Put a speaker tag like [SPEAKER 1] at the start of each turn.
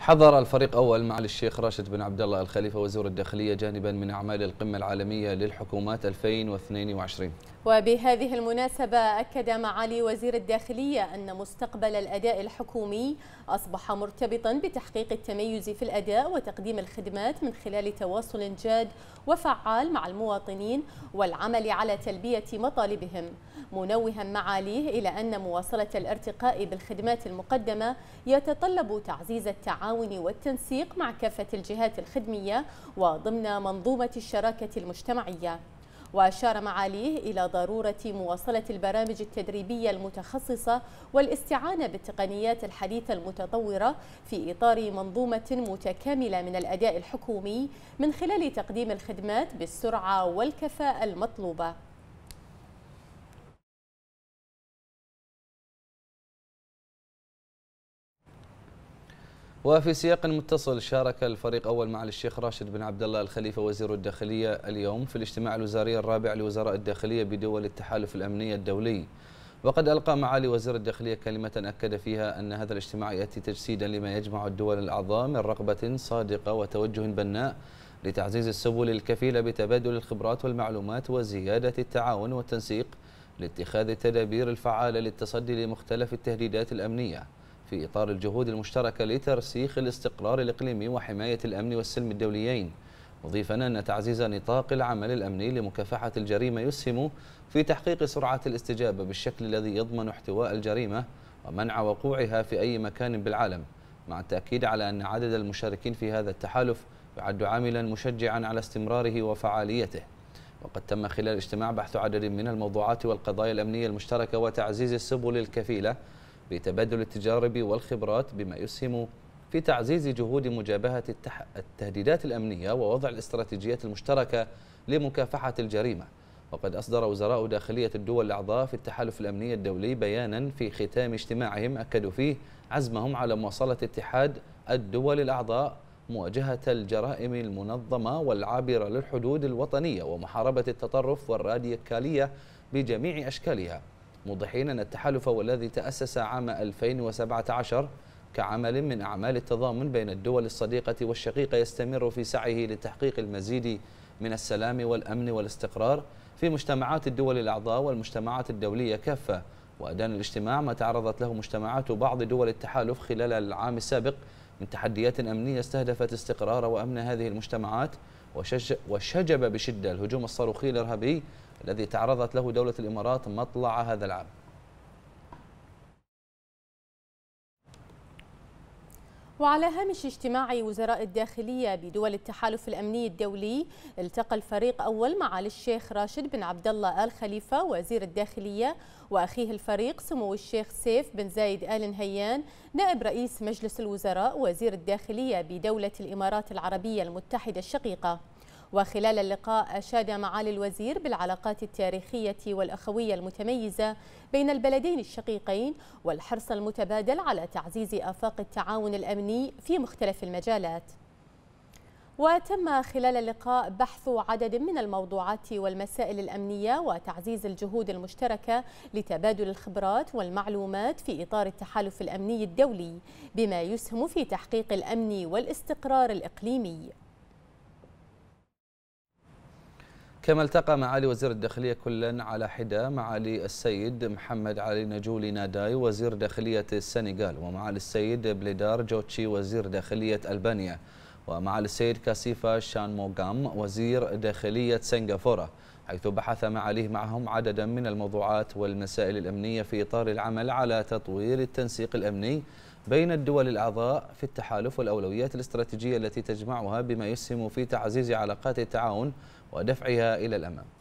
[SPEAKER 1] حضر الفريق أول معالي الشيخ راشد بن عبد الله الخليفة وزير الداخلية جانبا من أعمال القمة العالمية للحكومات 2022
[SPEAKER 2] وبهذه المناسبة أكد معالي وزير الداخلية أن مستقبل الأداء الحكومي أصبح مرتبطا بتحقيق التميز في الأداء وتقديم الخدمات من خلال تواصل جاد وفعال مع المواطنين والعمل على تلبية مطالبهم منوها معاليه إلى أن مواصلة الارتقاء بالخدمات المقدمة يتطلب تعزيز التعاون والتنسيق مع كافة الجهات الخدمية وضمن منظومة الشراكة المجتمعية وأشار معاليه إلى ضرورة مواصلة البرامج التدريبية المتخصصة والاستعانة بالتقنيات الحديثة المتطورة في إطار منظومة متكاملة من الأداء الحكومي من خلال تقديم الخدمات بالسرعة والكفاءة المطلوبة
[SPEAKER 1] وفي سياق متصل شارك الفريق أول معالي الشيخ راشد بن عبد الله الخليفة وزير الداخلية اليوم في الاجتماع الوزاري الرابع لوزراء الداخلية بدول التحالف الأمني الدولي وقد ألقى معالي وزير الداخلية كلمة أكد فيها أن هذا الاجتماع يأتي تجسيدا لما يجمع الدول الأعضاء من رغبة صادقة وتوجه بناء لتعزيز السبل الكفيلة بتبادل الخبرات والمعلومات وزيادة التعاون والتنسيق لاتخاذ التدابير الفعالة للتصدي لمختلف التهديدات الأمنية في إطار الجهود المشتركة لترسيخ الاستقرار الإقليمي وحماية الأمن والسلم الدوليين مضيفا أن تعزيز نطاق العمل الأمني لمكافحة الجريمة يسهم في تحقيق سرعة الاستجابة بالشكل الذي يضمن احتواء الجريمة ومنع وقوعها في أي مكان بالعالم مع التأكيد على أن عدد المشاركين في هذا التحالف يعد عاملا مشجعا على استمراره وفعاليته وقد تم خلال اجتماع بحث عدد من الموضوعات والقضايا الأمنية المشتركة وتعزيز السبل الكفيلة لتبادل التجارب والخبرات بما يسهم في تعزيز جهود مجابهة التح... التهديدات الأمنية ووضع الاستراتيجيات المشتركة لمكافحة الجريمة وقد أصدر وزراء داخلية الدول الأعضاء في التحالف الأمني الدولي بيانا في ختام اجتماعهم أكدوا فيه عزمهم على مواصلة اتحاد الدول الأعضاء مواجهة الجرائم المنظمة والعابرة للحدود الوطنية ومحاربة التطرف والراديكالية بجميع أشكالها موضحين أن التحالف والذي تأسس عام 2017 كعمل من أعمال التضامن بين الدول الصديقة والشقيقة يستمر في سعيه لتحقيق المزيد من السلام والأمن والاستقرار في مجتمعات الدول الأعضاء والمجتمعات الدولية كافة وأدان الاجتماع ما تعرضت له مجتمعات بعض دول التحالف خلال العام السابق من تحديات أمنية استهدفت استقرار وأمن هذه المجتمعات وشجب بشدة الهجوم الصاروخي الإرهابي الذي تعرضت له دولة الإمارات مطلع هذا العام
[SPEAKER 2] وعلى هامش اجتماع وزراء الداخلية بدول التحالف الأمني الدولي التقى الفريق أول معالي الشيخ راشد بن عبد الله آل خليفة وزير الداخلية وأخيه الفريق سمو الشيخ سيف بن زايد آل نهيان نائب رئيس مجلس الوزراء وزير الداخلية بدولة الإمارات العربية المتحدة الشقيقة وخلال اللقاء أشاد معالي الوزير بالعلاقات التاريخية والأخوية المتميزة بين البلدين الشقيقين والحرص المتبادل على تعزيز آفاق التعاون الأمني في مختلف المجالات وتم خلال اللقاء بحث عدد من الموضوعات والمسائل الأمنية وتعزيز الجهود المشتركة لتبادل الخبرات والمعلومات في إطار التحالف الأمني الدولي بما يسهم في تحقيق الأمن والاستقرار الإقليمي
[SPEAKER 1] كما التقى معالي وزير الداخلية كلا على حدة معالي السيد محمد علي نجولي ناداي وزير داخلية السنغال ومعالي السيد بليدار جوتشي وزير داخلية ألبانيا ومعالي السيد كاسيفا شان موغام وزير داخلية سنغافورة حيث بحث معاليه معهم عددا من الموضوعات والمسائل الأمنية في إطار العمل على تطوير التنسيق الأمني بين الدول الأعضاء في التحالف والأولويات الاستراتيجية التي تجمعها بما يسهم في تعزيز علاقات التعاون ودفعها الى الامام